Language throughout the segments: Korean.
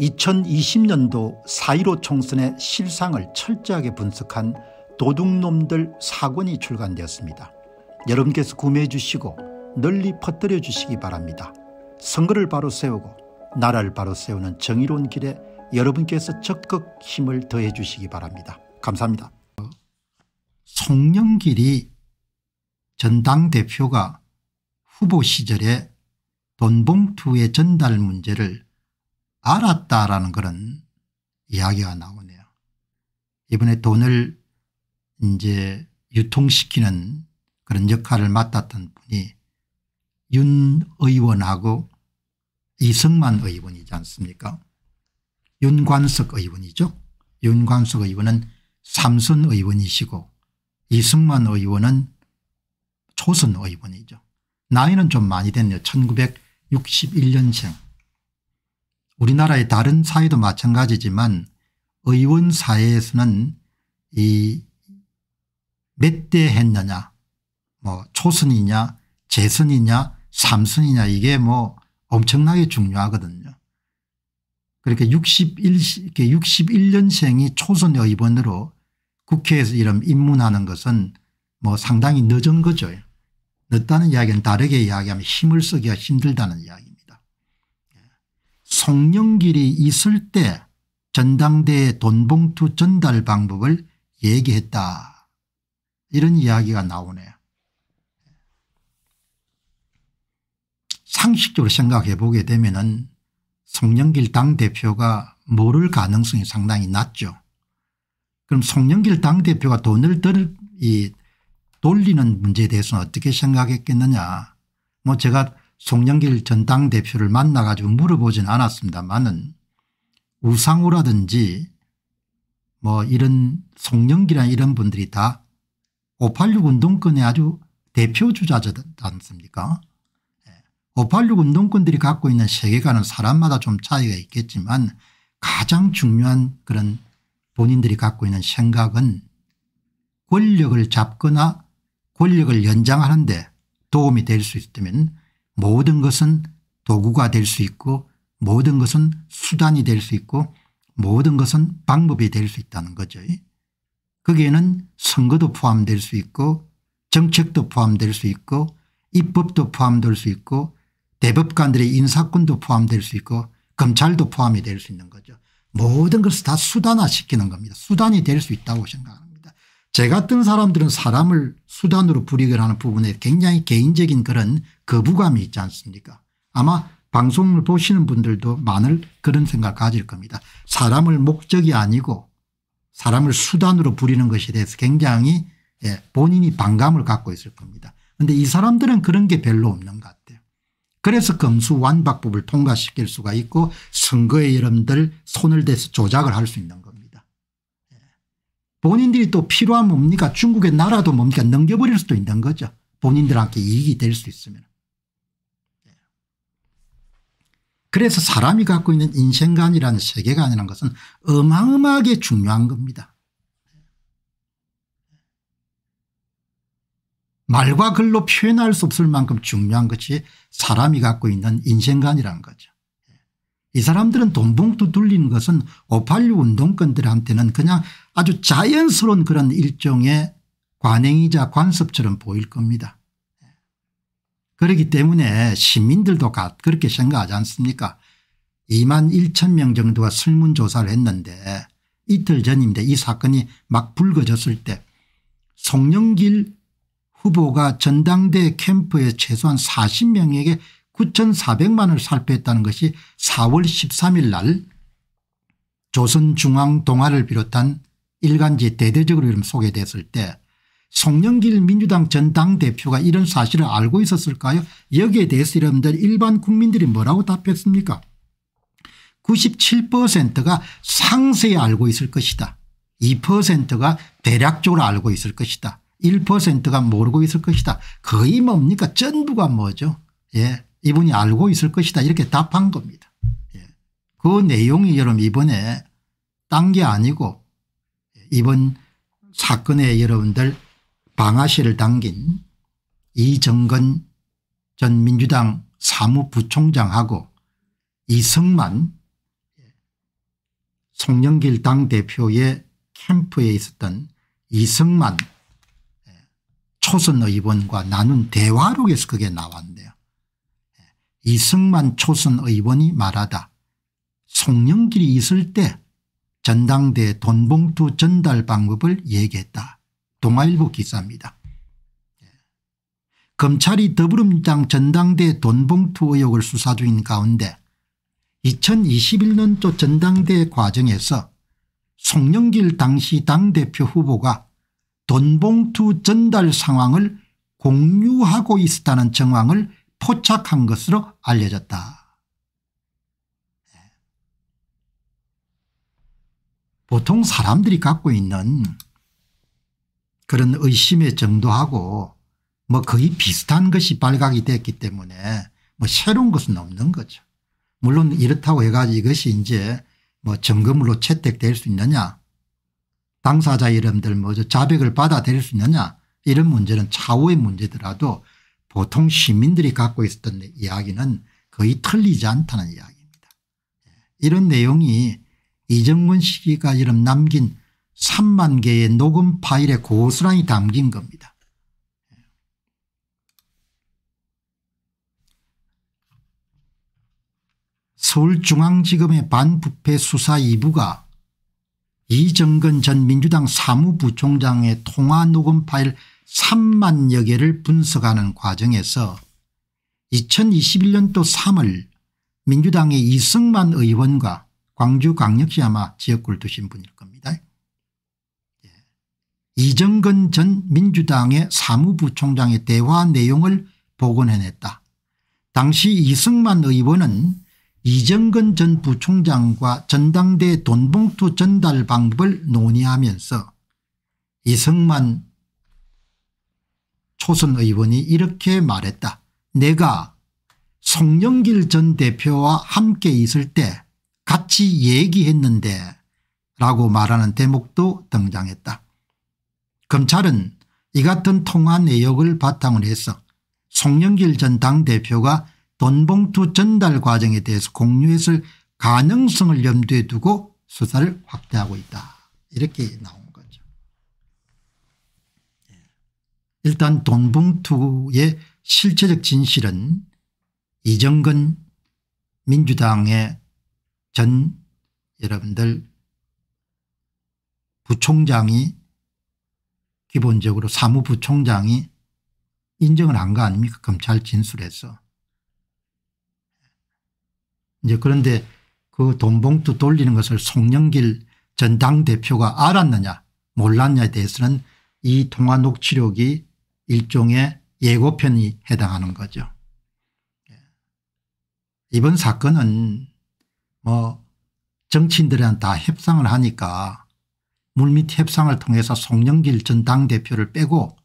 2020년도 4.15 총선의 실상을 철저하게 분석한 도둑놈들 사권이 출간되었습니다. 여러분께서 구매해 주시고 널리 퍼뜨려 주시기 바랍니다. 선거를 바로 세우고 나라를 바로 세우는 정의로운 길에 여러분께서 적극 힘을 더해 주시기 바랍니다. 감사합니다. 송영길이 전당대표가 후보 시절에 돈봉투의 전달 문제를 알았다라는 그런 이야기가 나오네요. 이번에 돈을 이제 유통시키는 그런 역할을 맡았던 분이 윤 의원하고 이승만 의원이지 않습니까 윤관석 의원이죠. 윤관석 의원은 삼선 의원이시고 이승만 의원은 초선 의원이죠. 나이는 좀 많이 됐네요. 1961년생 우리나라의 다른 사회도 마찬가지지만 의원 사회에서는 이 몇 대 했느냐 뭐 초선이냐 재선이냐 삼선이냐 이게 뭐 엄청나게 중요하거든요. 그렇게 61, 61년생이 초선 의원으로 국회에서 이런 입문하는 것은 뭐 상당히 늦은 거죠. 늦다는 이야기는 다르게 이야기하면 힘을 쓰기가 힘들다는 이야기입니다. 송영길이 있을 때 전당대의 돈봉투 전달 방법을 얘기했다. 이런 이야기가 나오네요. 상식적으로 생각해 보게 되면 은 송영길 당대표가 모를 가능성이 상당히 낮죠. 그럼 송영길 당대표가 돈을 들, 이 돌리는 문제에 대해서는 어떻게 생각했겠느냐. 뭐 제가 송영길 전 당대표를 만나 가지고 물어보진 않았습니다만은 우상우라든지 뭐 이런 송영길이나 이런 분들이 다 586 운동권의 아주 대표 주자지 않습니까 586 예. 운동권들이 갖고 있는 세계관은 사람마다 좀 차이가 있겠지만 가장 중요한 그런 본인들이 갖고 있는 생각은 권력을 잡거나 권력을 연장하는 데 도움이 될 수 있다면 모든 것은 도구가 될 수 있고 모든 것은 수단이 될 수 있고 모든 것은 방법이 될 수 있다는 거죠. 거기에는 선거도 포함될 수 있고 정책도 포함될 수 있고 입법도 포함될 수 있고 대법관들의 인사권도 포함될 수 있고 검찰도 포함이 될 수 있는 거죠. 모든 것을 다 수단화시키는 겁니다. 수단이 될 수 있다고 생각합니다. 제 같은 사람들은 사람을 수단으로 부리게 하는 부분에 굉장히 개인적인 그런 거부감이 있지 않습니까 아마 방송을 보시는 분들도 많을 그런 생각 을 가질 겁니다. 사람을 목적이 아니고 사람을 수단으로 부리는 것에 대해서 굉장히 예, 본인이 반감을 갖고 있을 겁니다. 그런데 이 사람들은 그런 게 별로 없는 것 같아요. 그래서 검수완박법을 통과시킬 수가 있고 선거의이름들 손을 대서 조작을 할 수 있는 거예요. 본인들이 또 필요한 뭡니까 중국의 나라도 뭡니까 넘겨버릴 수도 있는 거죠. 본인들한테 이익이 될 수 있으면. 예. 그래서 사람이 갖고 있는 인생관이라는 세계관이라는 것은 어마어마하게 중요한 겁니다. 말과 글로 표현할 수 없을 만큼 중요한 것이 사람이 갖고 있는 인생관이라는 거죠. 이 사람들은 돈봉투 돌리는 것은 586 운동권들한테는 그냥 아주 자연스러운 그런 일종의 관행이자 관습처럼 보일 겁니다. 그렇기 때문에 시민들도 그렇게 생각하지 않습니까 2만 1천 명 정도가 설문조사를 했는데 이틀 전인데 이 사건이 막 불거졌을 때 송영길 후보가 전당대 캠프에 최소한 40명에게 9,400만을 살포했다는 것이 4월 13일 날조선중앙동화를 비롯한 일간지 대대적으로 이름 소개됐을 때 송영길 민주당 전 당대표가 이런 사실을 알고 있었을까요 여기에 대해서 여러분들 일반 국민들이 뭐라고 답했습니까 97%가 상세히 알고 있을 것이다 2%가 대략적으로 알고 있을 것이다 1%가 모르고 있을 것이다 거의 뭡니까 전부가 뭐죠 예. 이분이 알고 있을 것이다 이렇게 답한 겁니다. 예. 그 내용이 여러분 이번에 딴 게 아니고 이번 사건에 여러분들 방아쇠를 당긴 이정근 전 민주당 사무부총장하고 이승만 송영길 당대표의 캠프에 있었던 이승만 예. 초선 의원과 나눈 대화록에서 그게 나왔네요. 이승만 초선 의원이 말하다. 송영길이 있을 때 전당대 돈봉투 전달 방법을 얘기했다. 동아일보 기사입니다. 예. 검찰이 더불어민당 전당대 돈봉투 의혹을 수사 중인 가운데 2021년도 전당대 과정에서 송영길 당시 당대표 후보가 돈봉투 전달 상황을 공유하고 있었다는 정황을 포착한 것으로 알려졌다. 보통 사람들이 갖고 있는 그런 의심의 정도하고 뭐 거의 비슷한 것이 발각이 됐기 때문에 뭐 새로운 것은 없는 거죠. 물론 이렇다고 해가지고 이것이 이제 뭐 정금으로 채택될 수 있느냐 당사자 이름들 뭐 자백을 받아들일 수 있느냐 이런 문제는 차후의 문제더라도 보통 시민들이 갖고 있었던 이야기는 거의 틀리지 않다는 이야기입니다. 예, 이런 내용이 이정근 시기가지럼 남긴 3만 개의 녹음 파일에 고스란히 담긴 겁니다. 예. 서울중앙지검의 반부패 수사 2부가 이정근 전 민주당 사무부총장의 통화 녹음 파일 3만여 개를 분석하는 과정에서 2021년도 3월 민주당의 이승만 의원과 광주광역시 아마 지역구를 두신 분일 겁니다. 예. 이정근 전 민주당의 사무부총장의 대화 내용을 복원해냈다. 당시 이승만 의원은 이정근 전 부총장과 전당대 돈봉투 전달 방법을 논의하면서 이승만 초선 의원이 이렇게 말했다. 내가 송영길 전 대표와 함께 있을 때 같이 얘기했는데 라고 말하는 대목도 등장했다. 검찰은 이 같은 통화 내역을 바탕으로 해서 송영길 전 당대표가 돈봉투 전달 과정에 대해서 공유했을 가능성을 염두에 두고 수사를 확대하고 있다. 이렇게 나옵니다. 일단 돈봉투의 실체적 진실은 이정근 민주당의 전 여러분들 부총장이 기본적으로 사무부총장이 인정을 한 거 아닙니까 검찰 진술에서. 이제 그런데 그 돈봉투 돌리는 것을 송영길 전 당대표가 알았느냐 몰랐냐에 대해서는 이 통화 녹취록이 일종의 예고편이 해당하는 거죠. 예. 이번 사건은 뭐 정치인들이랑 다 협상을 하니까 물밑 협상을 통해서 송영길 전 당대표를 빼고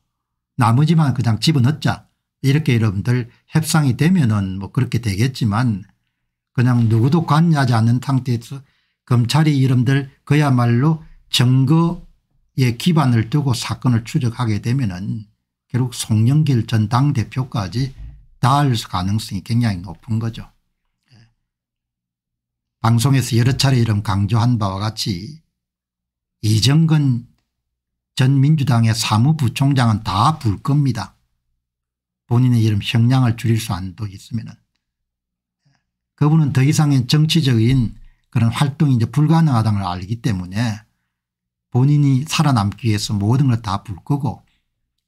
나머지만 그냥 집어넣자 이렇게 여러분들 협상이 되면은 뭐 그렇게 되겠지만 그냥 누구도 관여하지 않는 상태에서 검찰이 여러분들 그야말로 증거에 기반을 두고 사건을 추적하게 되면은 결국 송영길 전 당대표까지 닿을 가능성이 굉장히 높은 거죠. 예. 방송에서 여러 차례 이름 강조한 바와 같이 이정근 전 민주당의 사무부총장은 다 불 겁니다. 본인의 이름 형량을 줄일 수 안도 있으면은 예. 그분은 더 이상의 정치적인 그런 활동이 이제 불가능하다는 걸 알기 때문에 본인이 살아남기 위해서 모든 걸 다 불 거고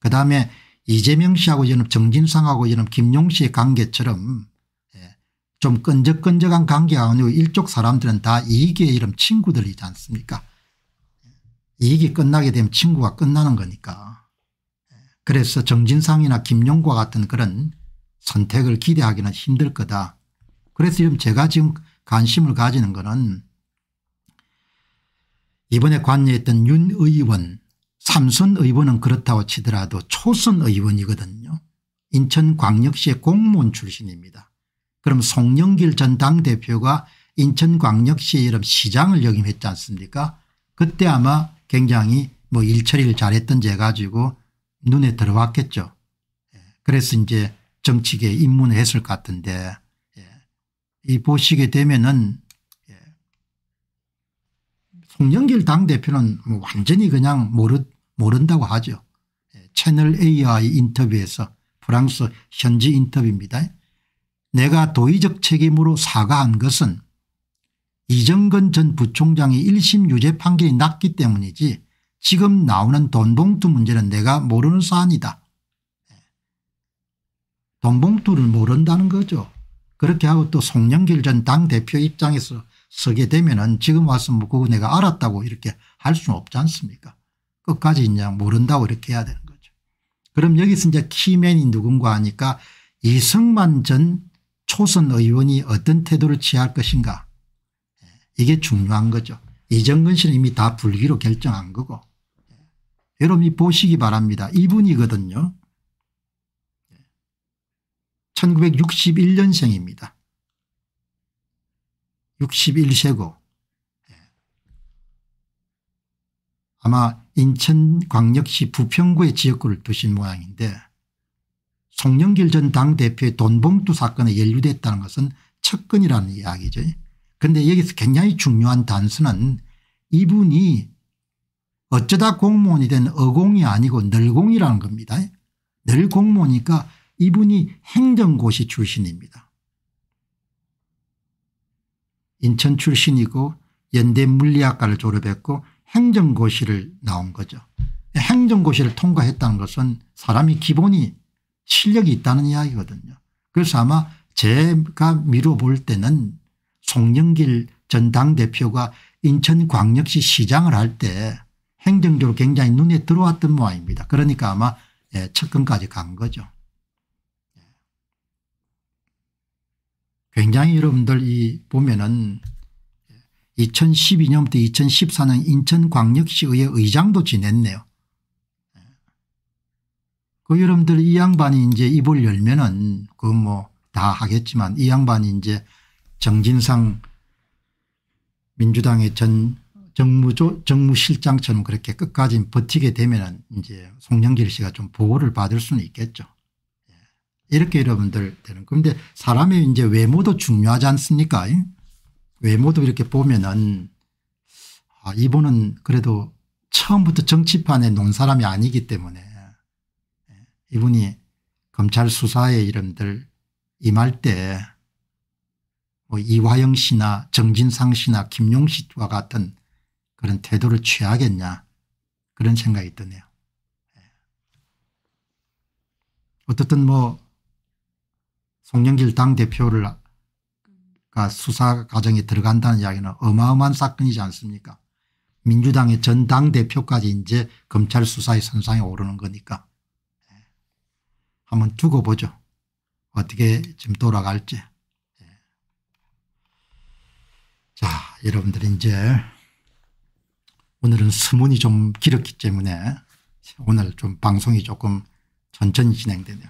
그다음에 이재명 씨하고 저는 정진상하고 저는 김용 씨의 관계처럼 예, 좀 끈적끈적한 관계가 아니고 일족 사람들은 다 이익의 이름 친구들이지 않습니까 이익이 끝나게 되면 친구가 끝나는 거니까 예, 그래서 정진상이나 김용과 같은 그런 선택을 기대하기는 힘들 거다 그래서 지금 제가 지금 관심을 가지는 것은 이번에 관여했던 윤 의원 삼선 의원은 그렇다고 치더라도 초선 의원이거든요. 인천광역시의 공무원 출신입니다. 그럼 송영길 전 당대표가 인천광역시 이름 시장을 역임했지 않습니까 그때 아마 굉장히 뭐 일처리를 잘했던 지해 가지고 눈에 들어왔겠죠. 예, 그래서 이제 정치계에 입문을 했을 것 같은데 예, 이 보시게 되면은 예, 송영길 당대표는 뭐 완전히 그냥 모르, 모른다고 하죠. 예, 채널 AI 인터뷰에서 프랑스 현지 인터뷰입니다. 내가 도의적 책임으로 사과한 것은 이정근 전 부총장이 1심 유죄 판결이 났기 때문이지 지금 나오는 돈봉투 문제는 내가 모르는 사안이다. 예, 돈봉투를 모른다는 거죠. 그렇게 하고 또 송영길 전 당대표 입장에서 서게 되면 은 지금 와서 뭐 그거 내가 알았다고 이렇게 할 수는 없지 않습니까 끝까지 있냐 모른다고 이렇게 해야 되는 거죠. 그럼 여기서 이제 키맨이 누군가 하니까 이승만 전 초선 의원이 어떤 태도를 취할 것인가 이게 중요한 거죠. 이정근 씨는 이미 다 불기로 결정한 거고 여러분이 보시기 바랍니다. 이분이거든요. 1961년생입니다. 61세고 아마 인천광역시 부평구의 지역구를 두신 모양인데 송영길 전 당대표의 돈봉투 사건에 연루됐다는 것은 첫근이라는 이야기죠. 그런데 여기서 굉장히 중요한 단서는 이분이 어쩌다 공무원이 된 어공이 아니고 늘공이라는 겁니다. 늘공무원이니까 이분이 행정고시 출신입니다. 인천 출신이고 연대 물리학과를 졸업했고 행정고시를 나온 거죠. 행정고시를 통과했다는 것은 사람이 기본이 실력이 있다는 이야기거든요. 그래서 아마 제가 미루 볼 때는 송영길 전 당대표가 인천광역시 시장을 할 때 행정적으로 굉장히 눈에 들어왔던 모양입니다. 그러니까 아마 예, 첫근까지 간 거죠. 예. 굉장히 여러분들 이 보면은 2012년부터 2014년 인천광역시의회 의장도 지냈네요. 그 여러분들 이 양반이 이제 입을 열면은 그 뭐 다 하겠지만 이 양반이 이제 정진상 민주당의 전 정무조 정무실장처럼 그렇게 끝까지 버티게 되면은 이제 송영길 씨가 좀 보호를 받을 수는 있겠죠. 예. 이렇게 여러분들 되는. 그런데 사람의 이제 외모도 중요하지 않습니까? 예? 외모도 이렇게 보면은 아 이분은 그래도 처음부터 정치판에 논 사람이 아니기 때문에 예, 이분이 검찰 수사의 이름들 임할 때뭐 이화영 씨나 정진상 씨나 김용 씨와 같은 그런 태도를 취하겠냐 그런 생각이 드네요. 예. 어떻든 뭐 송영길 당대표를 수사 과정에 들어간다는 이야기는 어마어마한 사건이지 않습니까 민주당의 전 당대표까지 이제 검찰 수사의 선상에 오르는 거니까 예. 한번 두고 보죠. 어떻게 지금 돌아갈지. 예. 자 여러분들 이제 오늘은 수문이 좀 길었기 때문에 오늘 좀 방송이 조금 천천히 진행되네요.